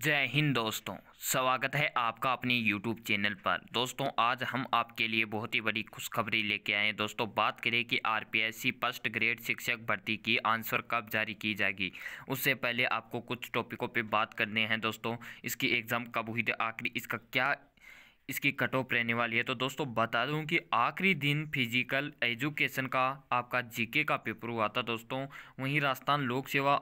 जय हिंद दोस्तों स्वागत है आपका अपने यूट्यूब चैनल पर दोस्तों आज हम आपके लिए बहुत ही बड़ी खुशखबरी लेके आए हैं दोस्तों बात करें कि सी फर्स्ट ग्रेड शिक्षक भर्ती की आंसर कब जारी की जाएगी उससे पहले आपको कुछ टॉपिकों पे बात करने हैं दोस्तों इसकी एग्ज़ाम कब हुई थी आखिरी इसका क्या इसकी कट ऑफ रहने वाली है तो दोस्तों बता दूं कि आखिरी दिन फिजिकल एजुकेशन का आपका जीके का पेपर हुआ था दोस्तों वहीं राजस्थान लोक सेवा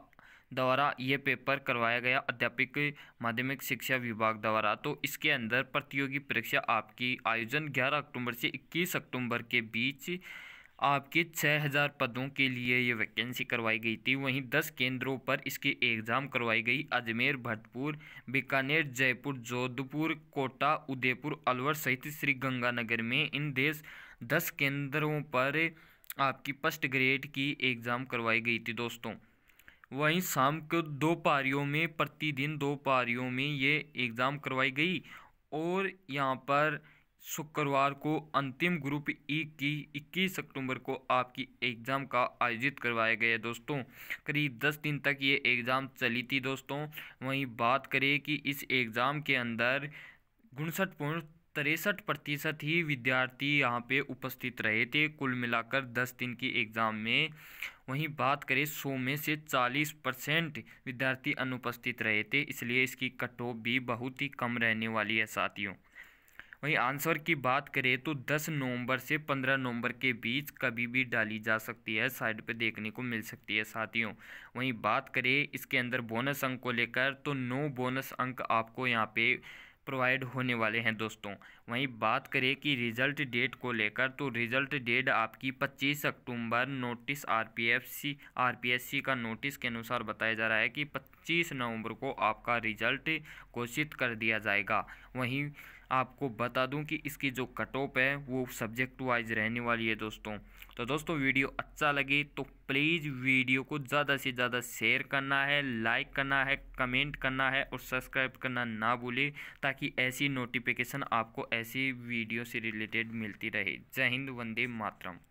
द्वारा ये पेपर करवाया गया अध्यापक माध्यमिक शिक्षा विभाग द्वारा तो इसके अंदर प्रतियोगी परीक्षा आपकी आयोजन 11 अक्टूबर से 21 अक्टूबर के बीच आपके 6000 पदों के लिए ये वैकेंसी करवाई गई थी वहीं 10 केंद्रों पर इसकी एग्ज़ाम करवाई गई अजमेर भटपुर बीकानेर जयपुर जोधपुर कोटा उदयपुर अलवर सहित श्री गंगानगर में इन देश दस केंद्रों पर आपकी फर्स्ट ग्रेड की एग्ज़ाम करवाई गई थी दोस्तों वहीं शाम को दो पारियों में प्रतिदिन दो पारियों में ये एग्ज़ाम करवाई गई और यहाँ पर शुक्रवार को अंतिम ग्रुप ई की 21 अक्टूबर को आपकी एग्ज़ाम का आयोजित करवाया गया दोस्तों करीब 10 दिन तक ये एग्ज़ाम चली थी दोस्तों वहीं बात करें कि इस एग्ज़ाम के अंदर उनसठ पॉइंट तिरसठ प्रतिशत ही विद्यार्थी यहाँ पे उपस्थित रहे थे कुल मिलाकर दस दिन की एग्ज़ाम में वहीं बात करें सौ में से चालीस परसेंट विद्यार्थी अनुपस्थित रहे थे इसलिए इसकी कट ऑफ भी बहुत ही कम रहने वाली है साथियों वहीं आंसर की बात करें तो 10 नवंबर से 15 नवंबर के बीच कभी भी डाली जा सकती है साइड पे देखने को मिल सकती है साथियों वहीं बात करें इसके अंदर बोनस अंक को लेकर तो नौ बोनस अंक आपको यहाँ पे प्रोवाइड होने वाले हैं दोस्तों वहीं बात करें कि रिज़ल्ट डेट को लेकर तो रिज़ल्ट डेट आपकी 25 अक्टूबर नोटिस आरपीएफसी आरपीएससी का नोटिस के अनुसार बताया जा रहा है कि 25 नवंबर को आपका रिज़ल्ट घोषित कर दिया जाएगा वहीं आपको बता दूं कि इसकी जो कट ऑफ है वो सब्जेक्ट वाइज रहने वाली है दोस्तों तो दोस्तों वीडियो अच्छा लगे तो प्लीज़ वीडियो को ज़्यादा से ज़्यादा शेयर करना है लाइक करना है कमेंट करना है और सब्सक्राइब करना ना भूलें ताकि ऐसी नोटिफिकेशन आपको ऐसी वीडियो से रिलेटेड मिलती रहे जय हिंद वंदे मातरम